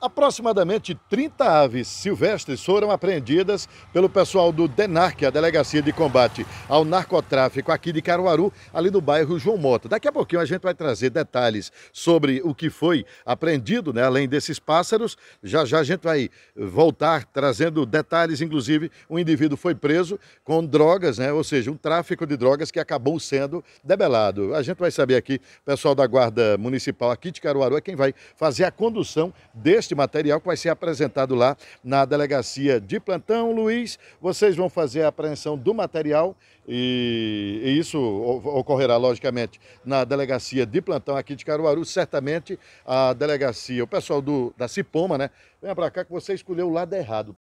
Aproximadamente 30 aves silvestres foram apreendidas pelo pessoal do DENARC, a Delegacia de Combate ao Narcotráfico aqui de Caruaru, ali no bairro João Mota. Daqui a pouquinho a gente vai trazer detalhes sobre o que foi apreendido, né? além desses pássaros. Já já a gente vai voltar trazendo detalhes, inclusive um indivíduo foi preso com drogas, né? ou seja, um tráfico de drogas que acabou sendo debelado. A gente vai saber aqui, pessoal da Guarda Municipal aqui de Caruaru é quem vai fazer a condução deste este material que vai ser apresentado lá na delegacia de plantão. Luiz, vocês vão fazer a apreensão do material e, e isso ocorrerá, logicamente, na delegacia de plantão aqui de Caruaru. Certamente a delegacia, o pessoal do, da Cipoma, né? Venha para cá que você escolheu o lado errado.